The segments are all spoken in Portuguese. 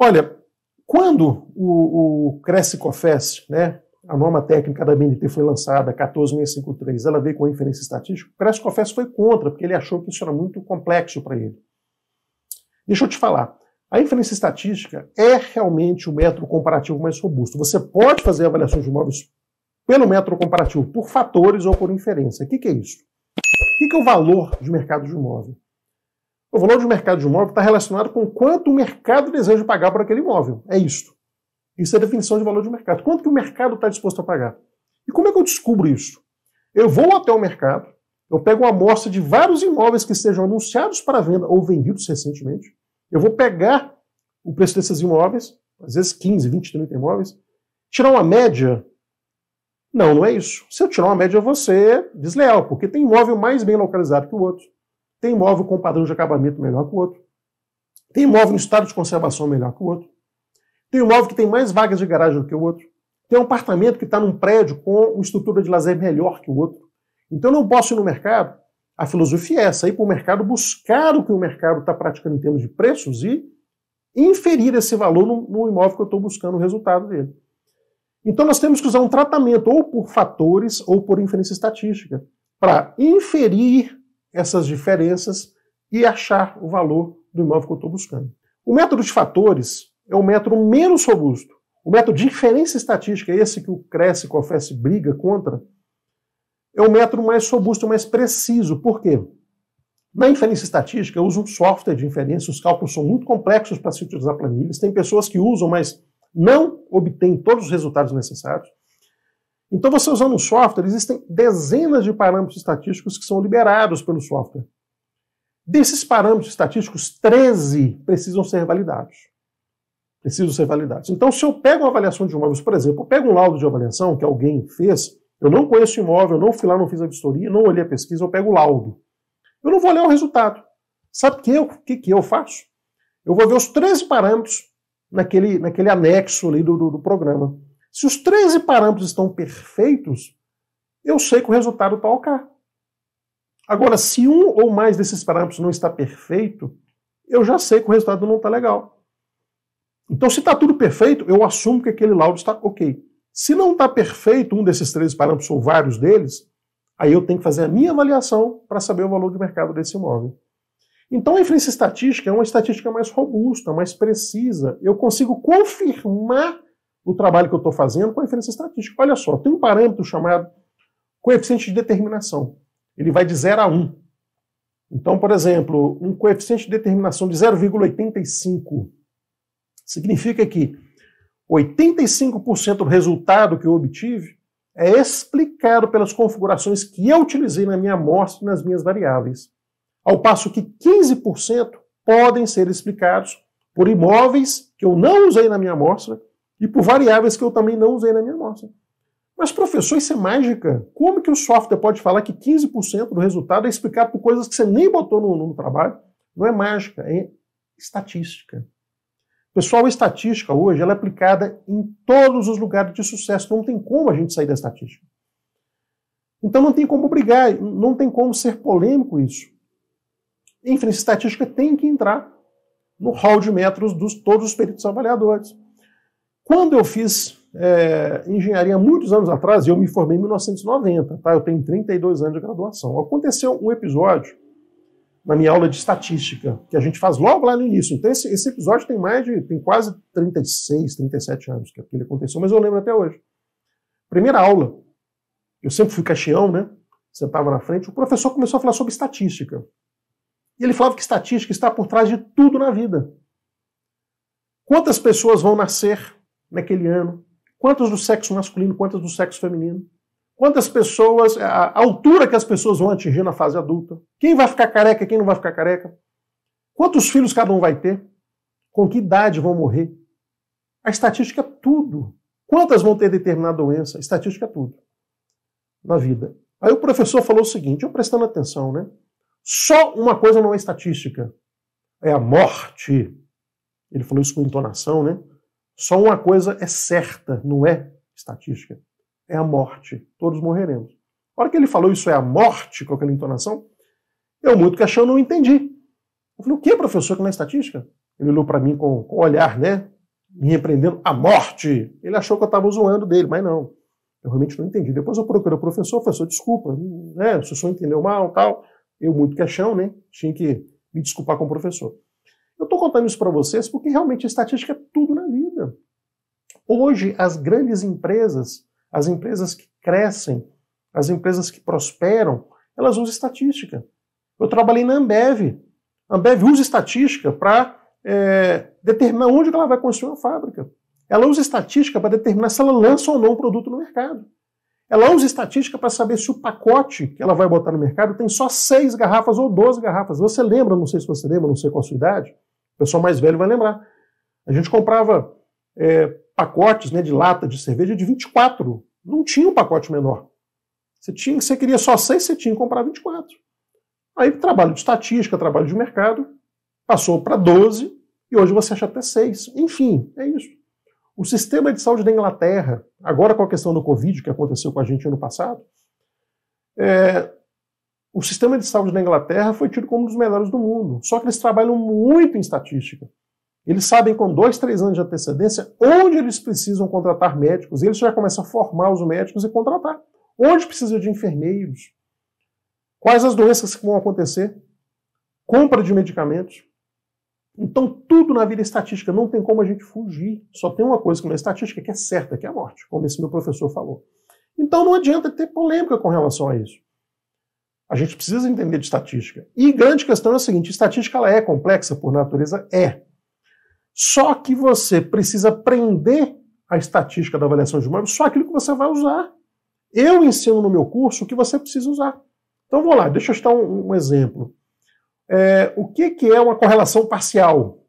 Olha, quando o, o Cresce Cofest, né, a norma técnica da BNT foi lançada, 14653, ela veio com a inferência estatística, o Cresce Cofest foi contra, porque ele achou que isso era muito complexo para ele. Deixa eu te falar, a inferência estatística é realmente o método comparativo mais robusto. Você pode fazer avaliações de imóveis pelo método comparativo, por fatores ou por inferência. O que, que é isso? O que, que é o valor de mercado de imóvel? O valor de mercado de imóvel está relacionado com quanto o mercado deseja pagar por aquele imóvel. É isso. Isso é a definição de valor de mercado. Quanto que o mercado está disposto a pagar? E como é que eu descubro isso? Eu vou até o mercado, eu pego uma amostra de vários imóveis que sejam anunciados para venda ou vendidos recentemente, eu vou pegar o preço desses imóveis, às vezes 15, 20, 30 imóveis, tirar uma média. Não, não é isso. Se eu tirar uma média, você é desleal, porque tem imóvel mais bem localizado que o outro. Tem imóvel com padrão de acabamento melhor que o outro. Tem imóvel em estado de conservação melhor que o outro. Tem imóvel que tem mais vagas de garagem do que o outro. Tem um apartamento que está num prédio com uma estrutura de lazer melhor que o outro. Então não posso ir no mercado. A filosofia é essa, ir para o mercado buscar o que o mercado está praticando em termos de preços e inferir esse valor no, no imóvel que eu estou buscando o resultado dele. Então nós temos que usar um tratamento ou por fatores ou por inferência estatística para inferir essas diferenças e achar o valor do imóvel que eu estou buscando. O método de fatores é um método menos robusto. O método de inferência estatística, esse que o Cresce, Confesse briga contra, é um método mais robusto, mais preciso. Por quê? Na inferência estatística, eu uso um software de inferência, os cálculos são muito complexos para se utilizar planilhas. Tem pessoas que usam, mas não obtêm todos os resultados necessários. Então, você usando um software, existem dezenas de parâmetros estatísticos que são liberados pelo software. Desses parâmetros estatísticos, 13 precisam ser validados. Precisam ser validados. Então, se eu pego uma avaliação de imóveis, por exemplo, eu pego um laudo de avaliação que alguém fez, eu não conheço o imóvel, não fui lá, não fiz a vistoria, não olhei a pesquisa, eu pego o laudo. Eu não vou olhar o resultado. Sabe o que, eu, que, que eu faço? Eu vou ver os 13 parâmetros naquele, naquele anexo ali do, do, do programa. Se os 13 parâmetros estão perfeitos, eu sei que o resultado está ok. Agora, se um ou mais desses parâmetros não está perfeito, eu já sei que o resultado não está legal. Então, se está tudo perfeito, eu assumo que aquele laudo está ok. Se não está perfeito um desses três parâmetros ou vários deles, aí eu tenho que fazer a minha avaliação para saber o valor de mercado desse imóvel. Então, a inferência estatística é uma estatística mais robusta, mais precisa. Eu consigo confirmar o trabalho que eu estou fazendo com a inferência estatística. Olha só, tem um parâmetro chamado coeficiente de determinação. Ele vai de 0 a 1. Um. Então, por exemplo, um coeficiente de determinação de 0,85 significa que 85% do resultado que eu obtive é explicado pelas configurações que eu utilizei na minha amostra e nas minhas variáveis. Ao passo que 15% podem ser explicados por imóveis que eu não usei na minha amostra e por variáveis que eu também não usei na minha amostra. Mas, professor, isso é mágica. Como que o software pode falar que 15% do resultado é explicado por coisas que você nem botou no, no trabalho? Não é mágica, é estatística. Pessoal, a estatística hoje ela é aplicada em todos os lugares de sucesso. Não tem como a gente sair da estatística. Então não tem como brigar, não tem como ser polêmico isso. Enfim, estatística tem que entrar no hall de metros de todos os peritos avaliadores. Quando eu fiz é, engenharia muitos anos atrás, eu me formei em 1990, tá? eu tenho 32 anos de graduação. Aconteceu um episódio na minha aula de estatística, que a gente faz logo lá no início. Então esse, esse episódio tem mais de, tem quase 36, 37 anos que aquilo aconteceu, mas eu lembro até hoje. Primeira aula, eu sempre fui caixeão, né? Sentava na frente, o professor começou a falar sobre estatística. E ele falava que estatística está por trás de tudo na vida. Quantas pessoas vão nascer? naquele ano? Quantas do sexo masculino, quantas do sexo feminino? Quantas pessoas, a altura que as pessoas vão atingir na fase adulta? Quem vai ficar careca, quem não vai ficar careca? Quantos filhos cada um vai ter? Com que idade vão morrer? A estatística é tudo. Quantas vão ter determinada doença? A estatística é tudo na vida. Aí o professor falou o seguinte, eu prestando atenção, né? Só uma coisa não é estatística, é a morte. Ele falou isso com entonação, né? Só uma coisa é certa, não é estatística, é a morte. Todos morreremos. A hora que ele falou isso é a morte, com aquela entonação, eu muito questiono, não entendi. Eu falei, o que, professor, que não é estatística? Ele olhou para mim com, o olhar, né? Me repreendendo, a morte! Ele achou que eu estava zoando dele, mas não. Eu realmente não entendi. Depois eu procurei o professor, professor, desculpa, né? Se o senhor entendeu mal tal. Eu, muito queixão, né? Tinha que me desculpar com o professor. Eu estou contando isso para vocês porque realmente a estatística é tudo na vida vida. Hoje, as grandes empresas, as empresas que crescem, as empresas que prosperam, elas usam estatística. Eu trabalhei na Ambev. A Ambev usa estatística para é, determinar onde ela vai construir uma fábrica. Ela usa estatística para determinar se ela lança ou não um produto no mercado. Ela usa estatística para saber se o pacote que ela vai botar no mercado tem só seis garrafas ou doze garrafas. Você lembra, não sei se você lembra, não sei qual a sua idade, o pessoal mais velho vai lembrar. A gente comprava é, pacotes né, de lata de cerveja de 24. Não tinha um pacote menor. Você, tinha, você queria só 6, você tinha que comprar 24. Aí trabalho de estatística, trabalho de mercado, passou para 12 e hoje você acha até 6. Enfim, é isso. O sistema de saúde da Inglaterra, agora com a questão do Covid que aconteceu com a gente ano passado, é, o sistema de saúde da Inglaterra foi tido como um dos melhores do mundo. Só que eles trabalham muito em estatística. Eles sabem com dois, três anos de antecedência onde eles precisam contratar médicos. E eles já começam a formar os médicos e contratar. Onde precisa de enfermeiros? Quais as doenças que vão acontecer? Compra de medicamentos. Então, tudo na vida é estatística, não tem como a gente fugir. Só tem uma coisa que não é estatística, que é certa, que é a morte, como esse meu professor falou. Então, não adianta ter polêmica com relação a isso. A gente precisa entender de estatística. E grande questão é a seguinte: estatística ela é complexa por natureza? É. Só que você precisa aprender a estatística da avaliação de imóvel só aquilo que você vai usar. Eu ensino no meu curso o que você precisa usar. Então vou lá, deixa eu citar um, um exemplo. É, o que, que é uma correlação parcial?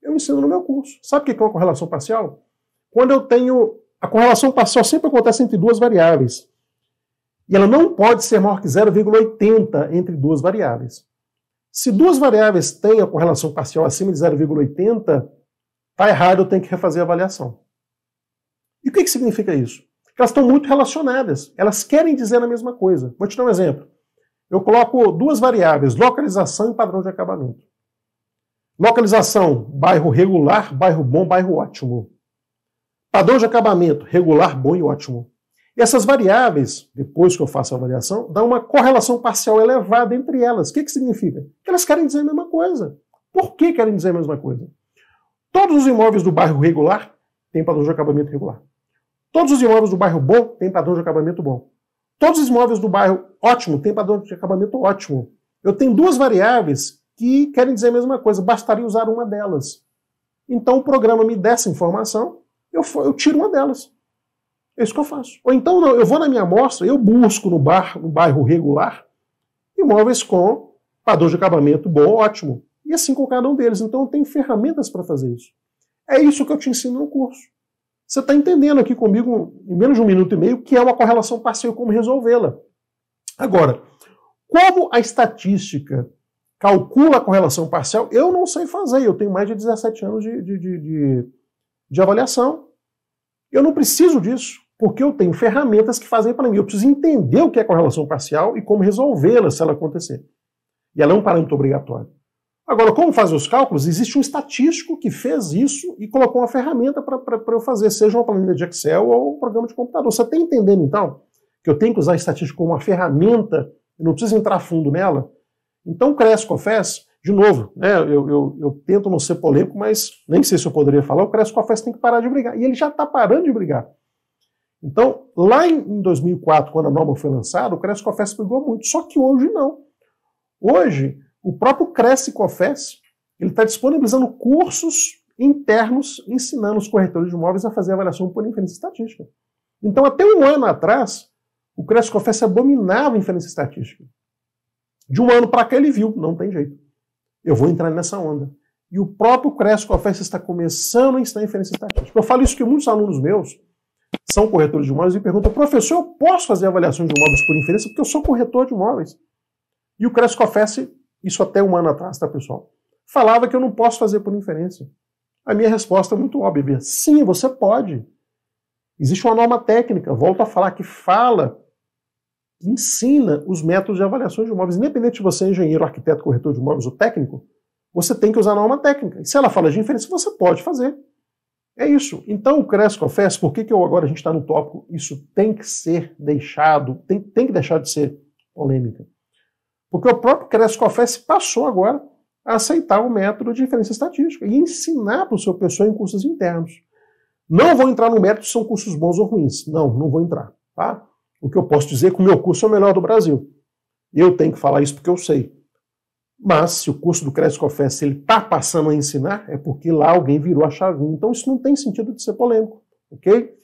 Eu ensino no meu curso. Sabe o que é uma correlação parcial? Quando eu tenho. A correlação parcial sempre acontece entre duas variáveis. E ela não pode ser maior que 0,80 entre duas variáveis. Se duas variáveis têm a correlação parcial acima de 0,80, Está errado, eu tenho que refazer a avaliação. E o que, que significa isso? Elas estão muito relacionadas, elas querem dizer a mesma coisa. Vou te dar um exemplo. Eu coloco duas variáveis, localização e padrão de acabamento. Localização, bairro regular, bairro bom, bairro ótimo. Padrão de acabamento, regular, bom e ótimo. E essas variáveis, depois que eu faço a avaliação, dá uma correlação parcial elevada entre elas. O que, que significa? Que elas querem dizer a mesma coisa. Por que querem dizer a mesma coisa? Todos os imóveis do bairro regular têm padrão de acabamento regular. Todos os imóveis do bairro bom têm padrão de acabamento bom. Todos os imóveis do bairro ótimo têm padrão de acabamento ótimo. Eu tenho duas variáveis que querem dizer a mesma coisa, bastaria usar uma delas. Então o programa me dá essa informação, eu, eu tiro uma delas. É isso que eu faço. Ou então não, eu vou na minha amostra, eu busco no, bar, no bairro regular imóveis com padrão de acabamento bom, ótimo. E assim com cada um deles. Então eu tenho ferramentas para fazer isso. É isso que eu te ensino no curso. Você está entendendo aqui comigo, em menos de um minuto e meio, o que é uma correlação parcial e como resolvê-la. Agora, como a estatística calcula a correlação parcial, eu não sei fazer. Eu tenho mais de 17 anos de, de, de, de, de avaliação. Eu não preciso disso, porque eu tenho ferramentas que fazem para mim. Eu preciso entender o que é correlação parcial e como resolvê-la se ela acontecer. E ela é um parâmetro obrigatório. Agora, como fazer os cálculos? Existe um estatístico que fez isso e colocou uma ferramenta para eu fazer, seja uma planilha de Excel ou um programa de computador. Você está entendendo, então, que eu tenho que usar a estatística como uma ferramenta, e não preciso entrar fundo nela? Então, cresce, confesso, de novo, né, eu, eu, eu, tento não ser polêmico, mas nem sei se eu poderia falar, o Cresce Confessa tem que parar de brigar. E ele já está parando de brigar. Então, lá em 2004, quando a norma foi lançada, o Cresce Confessa brigou muito, só que hoje não. Hoje, o próprio Cresce ele está disponibilizando cursos internos ensinando os corretores de imóveis a fazer avaliação por inferência estatística. Então, até um ano atrás, o Cresce Confessa abominava inferência estatística. De um ano para cá, ele viu, não tem jeito. Eu vou entrar nessa onda. E o próprio Cresce está começando a ensinar inferência estatística. Eu falo isso que muitos alunos meus são corretores de imóveis e perguntam, professor, eu posso fazer avaliação de imóveis por inferência porque eu sou corretor de imóveis? E o Cresce isso até um ano atrás, tá, pessoal? Falava que eu não posso fazer por inferência. A minha resposta é muito óbvia: sim, você pode. Existe uma norma técnica, volto a falar, que fala, que ensina os métodos de avaliação de imóveis. Independente de você é engenheiro, arquiteto, corretor de imóveis ou técnico, você tem que usar a norma técnica. E se ela fala de inferência, você pode fazer. É isso. Então, o Cresco Confesso, por que, que eu, agora a gente está no tópico? Isso tem que ser deixado, tem, tem que deixar de ser polêmica. Porque o próprio Cresce passou agora a aceitar o método de diferença estatística e ensinar para o seu pessoal em cursos internos. Não vou entrar no método se são cursos bons ou ruins. Não, não vou entrar. Tá? O que eu posso dizer é que o meu curso é o melhor do Brasil. Eu tenho que falar isso porque eu sei. Mas se o curso do Cresce ele está passando a ensinar, é porque lá alguém virou a chavinha. Então isso não tem sentido de ser polêmico, ok?